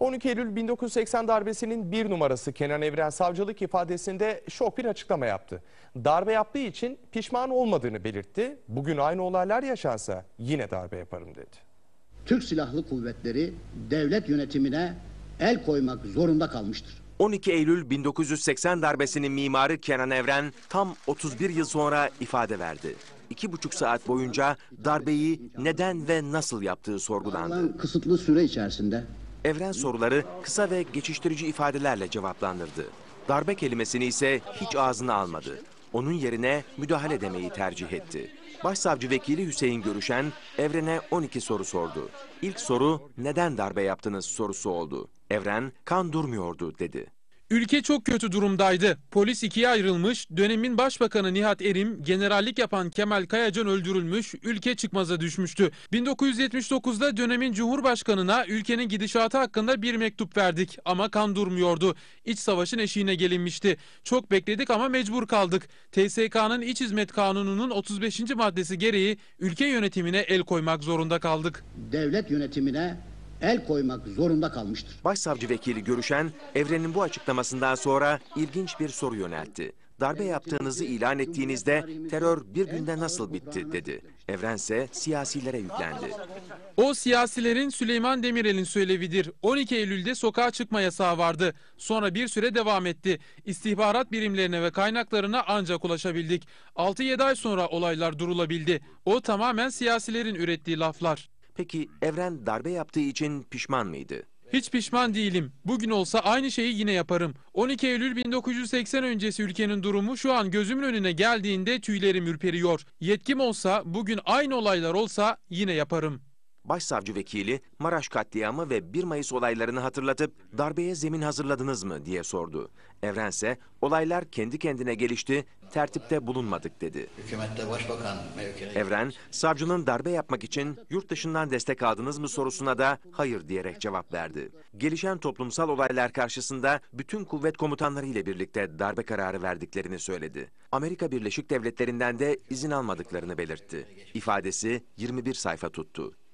12 Eylül 1980 darbesinin bir numarası Kenan Evren savcılık ifadesinde şok bir açıklama yaptı. Darbe yaptığı için pişman olmadığını belirtti. Bugün aynı olaylar yaşansa yine darbe yaparım dedi. Türk Silahlı Kuvvetleri devlet yönetimine el koymak zorunda kalmıştır. 12 Eylül 1980 darbesinin mimarı Kenan Evren tam 31 yıl sonra ifade verdi. İki buçuk saat boyunca darbeyi neden ve nasıl yaptığı sorgulandı. Kısıtlı süre içerisinde Evren soruları kısa ve geçiştirici ifadelerle cevaplandırdı. Darbe kelimesini ise hiç ağzına almadı. Onun yerine müdahale demeyi tercih etti. Başsavcı vekili Hüseyin Görüşen Evren'e 12 soru sordu. İlk soru neden darbe yaptınız sorusu oldu. Evren kan durmuyordu dedi. Ülke çok kötü durumdaydı. Polis ikiye ayrılmış, dönemin başbakanı Nihat Erim, generallik yapan Kemal Kayacan öldürülmüş, ülke çıkmaza düşmüştü. 1979'da dönemin cumhurbaşkanına ülkenin gidişatı hakkında bir mektup verdik ama kan durmuyordu. İç savaşın eşiğine gelinmişti. Çok bekledik ama mecbur kaldık. TSK'nın İç Hizmet Kanunu'nun 35. maddesi gereği ülke yönetimine el koymak zorunda kaldık. Devlet yönetimine el koymak zorunda kalmıştır. Başsavcı vekili görüşen Evren'in bu açıklamasından sonra ilginç bir soru yöneltti. Darbe yaptığınızı ilan ettiğinizde terör bir günde nasıl bitti dedi. Evrense siyasilere yüklendi. O siyasilerin Süleyman Demirel'in söylevidir. 12 Eylül'de sokağa çıkma yasağı vardı. Sonra bir süre devam etti. İstihbarat birimlerine ve kaynaklarına ancak ulaşabildik. 6-7 ay sonra olaylar durulabildi. O tamamen siyasilerin ürettiği laflar. Peki evren darbe yaptığı için pişman mıydı? Hiç pişman değilim. Bugün olsa aynı şeyi yine yaparım. 12 Eylül 1980 öncesi ülkenin durumu şu an gözümün önüne geldiğinde tüylerim ürperiyor. Yetkim olsa, bugün aynı olaylar olsa yine yaparım başsavcı vekili Maraş katliamı ve 1 Mayıs olaylarını hatırlatıp darbeye zemin hazırladınız mı diye sordu. Evrense olaylar kendi kendine gelişti, tertipte bulunmadık dedi. Hükümette başbakan mevkine... Evren, savcının darbe yapmak için yurt dışından destek aldınız mı sorusuna da hayır diyerek cevap verdi. Gelişen toplumsal olaylar karşısında bütün kuvvet komutanları ile birlikte darbe kararı verdiklerini söyledi. Amerika Birleşik Devletleri'nden de izin almadıklarını belirtti. İfadesi 21 sayfa tuttu.